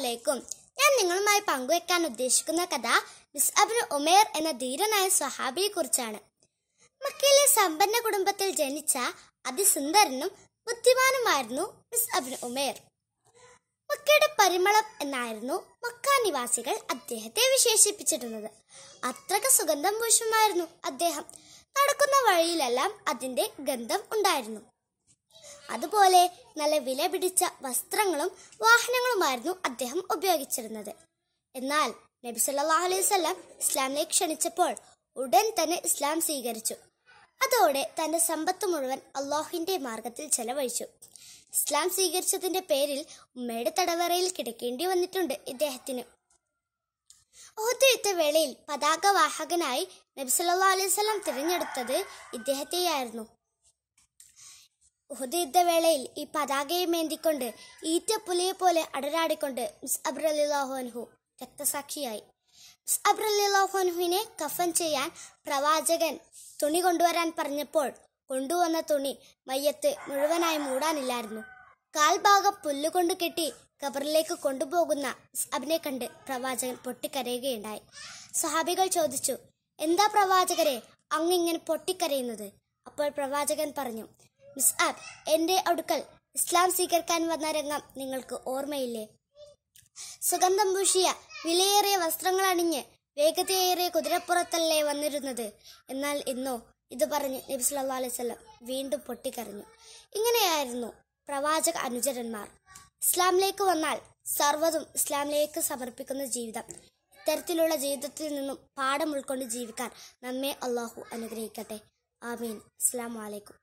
അലൈക്കും ഞാൻ നിങ്ങളുമായി പങ്കുവെക്കാൻ ഉദ്ദേശിക്കുന്ന കഥ മിസ്അബിന് ഉമേർ എന്ന ധീരനായ സ്വഹാബിയെ കുറിച്ചാണ് മക്കയിലെ സമ്പന്ന കുടുംബത്തിൽ ജനിച്ച അതിസുന്ദരനും ബുദ്ധിമാനുമായിരുന്നു മിസ് അബിന് ഉമേർ മക്കയുടെ പരിമളം എന്നായിരുന്നു മക്ക നിവാസികൾ അദ്ദേഹത്തെ വിശേഷിപ്പിച്ചിരുന്നത് അത്രക്ക് സുഗന്ധം പൂശുമായിരുന്നു അദ്ദേഹം നടക്കുന്ന വഴിയിലെല്ലാം അതിന്റെ ഗന്ധം ഉണ്ടായിരുന്നു അതുപോലെ നല്ല വില പിടിച്ച വസ്ത്രങ്ങളും വാഹനങ്ങളുമായിരുന്നു അദ്ദേഹം ഉപയോഗിച്ചിരുന്നത് എന്നാൽ നബി സല്ലാ അലൈഹി സ്വല്ലാം ഇസ്ലാമിനെ ക്ഷണിച്ചപ്പോൾ ഉടൻ തന്നെ ഇസ്ലാം സ്വീകരിച്ചു അതോടെ തന്റെ സമ്പത്ത് മുഴുവൻ അള്ളാഹുവിന്റെ മാർഗത്തിൽ ചെലവഴിച്ചു ഇസ്ലാം സ്വീകരിച്ചതിന്റെ പേരിൽ ഉമ്മയുടെ തടവറയിൽ കിടക്കേണ്ടി വന്നിട്ടുണ്ട് ഇദ്ദേഹത്തിന് ഓഹദ്യുദ്ധ വേളയിൽ പതാക വാഹകനായി നബിസല്ലാ അലൈഹി സ്വലം തിരഞ്ഞെടുത്തത് ഇദ്ദേഹത്തെയായിരുന്നു വേളയിൽ ഈ പതാകയും ഏന്തിക്കൊണ്ട് ഈറ്റ പുലിയെ പോലെ അടരാടിക്കൊണ്ട് മിസ് അബ്ർ രക്തസാക്ഷിയായി മിസ് അബ്ർ കഫൻ ചെയ്യാൻ പ്രവാചകൻ തുണി കൊണ്ടുവരാൻ പറഞ്ഞപ്പോൾ കൊണ്ടുവന്ന തുണി മയ്യത്ത് മുഴുവനായി മൂടാനില്ലായിരുന്നു കാൽഭാഗം പുല്ലുകൊണ്ട് കെട്ടി ഖബറിലേക്ക് കൊണ്ടുപോകുന്ന അബിനെ കണ്ട് പ്രവാചകൻ പൊട്ടിക്കരയുകയുണ്ടായി സഹാബികൾ ചോദിച്ചു എന്താ പ്രവാചകരെ അങ്ങിങ്ങനെ പൊട്ടിക്കരയുന്നത് അപ്പോൾ പ്രവാചകൻ പറഞ്ഞു മിസ് ആബ് എൻ്റെ അടുക്കൽ ഇസ്ലാം സ്വീകരിക്കാൻ വന്ന രംഗം നിങ്ങൾക്ക് ഓർമ്മയില്ലേ സുഗന്ധം പൂശിയ വിലയേറിയ വസ്ത്രങ്ങൾ അണിഞ്ഞ് വേഗതയേറിയ കുതിരപ്പുറത്തല്ലേ വന്നിരുന്നത് എന്നാൽ ഇന്നോ ഇത് പറഞ്ഞ് നബി സല്ലാ അലൈവല്ലം വീണ്ടും പൊട്ടിക്കരഞ്ഞു ഇങ്ങനെയായിരുന്നു പ്രവാചക അനുചരന്മാർ ഇസ്ലാമിലേക്ക് വന്നാൽ സർവ്വതും ഇസ്ലാമിലേക്ക് സമർപ്പിക്കുന്ന ജീവിതം ഇത്തരത്തിലുള്ള ജീവിതത്തിൽ നിന്നും പാഠം ഉൾക്കൊണ്ട് ജീവിക്കാൻ നമ്മെ അള്ളാഹു അനുഗ്രഹിക്കട്ടെ ആമീൻ അസ്സാം വലൈക്കും